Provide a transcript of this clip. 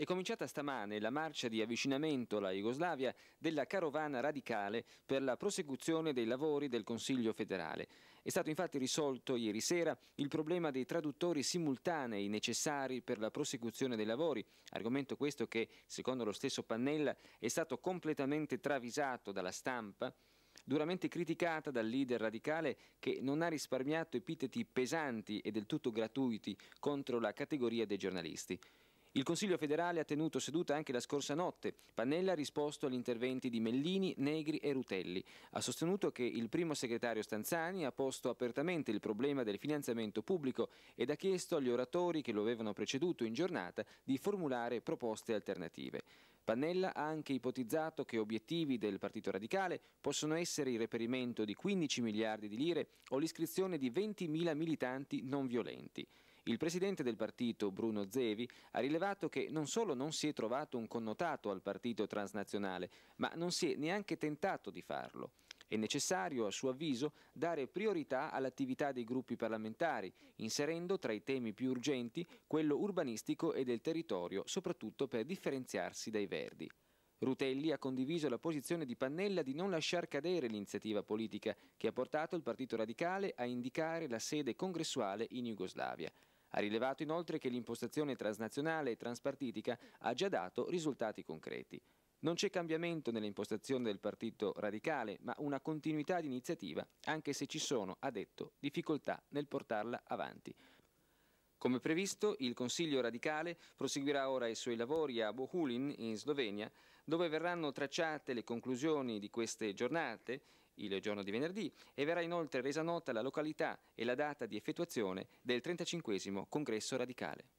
È cominciata stamane la marcia di avvicinamento alla Jugoslavia della carovana radicale per la prosecuzione dei lavori del Consiglio federale. È stato infatti risolto ieri sera il problema dei traduttori simultanei necessari per la prosecuzione dei lavori, argomento questo che, secondo lo stesso Pannella, è stato completamente travisato dalla stampa duramente criticata dal leader radicale che non ha risparmiato epiteti pesanti e del tutto gratuiti contro la categoria dei giornalisti. Il Consiglio federale ha tenuto seduta anche la scorsa notte. Pannella ha risposto agli interventi di Mellini, Negri e Rutelli. Ha sostenuto che il primo segretario Stanzani ha posto apertamente il problema del finanziamento pubblico ed ha chiesto agli oratori che lo avevano preceduto in giornata di formulare proposte alternative. Pannella ha anche ipotizzato che obiettivi del Partito Radicale possono essere il reperimento di 15 miliardi di lire o l'iscrizione di 20.000 militanti non violenti. Il presidente del partito, Bruno Zevi, ha rilevato che non solo non si è trovato un connotato al partito transnazionale, ma non si è neanche tentato di farlo. È necessario, a suo avviso, dare priorità all'attività dei gruppi parlamentari, inserendo tra i temi più urgenti quello urbanistico e del territorio, soprattutto per differenziarsi dai verdi. Rutelli ha condiviso la posizione di Pannella di non lasciar cadere l'iniziativa politica che ha portato il Partito Radicale a indicare la sede congressuale in Jugoslavia. Ha rilevato inoltre che l'impostazione transnazionale e transpartitica ha già dato risultati concreti. Non c'è cambiamento nell'impostazione del partito radicale, ma una continuità di iniziativa, anche se ci sono, ha detto, difficoltà nel portarla avanti. Come previsto, il Consiglio radicale proseguirà ora i suoi lavori a Bohulin, in Slovenia, dove verranno tracciate le conclusioni di queste giornate, il giorno di venerdì, e verrà inoltre resa nota la località e la data di effettuazione del 35 congresso radicale.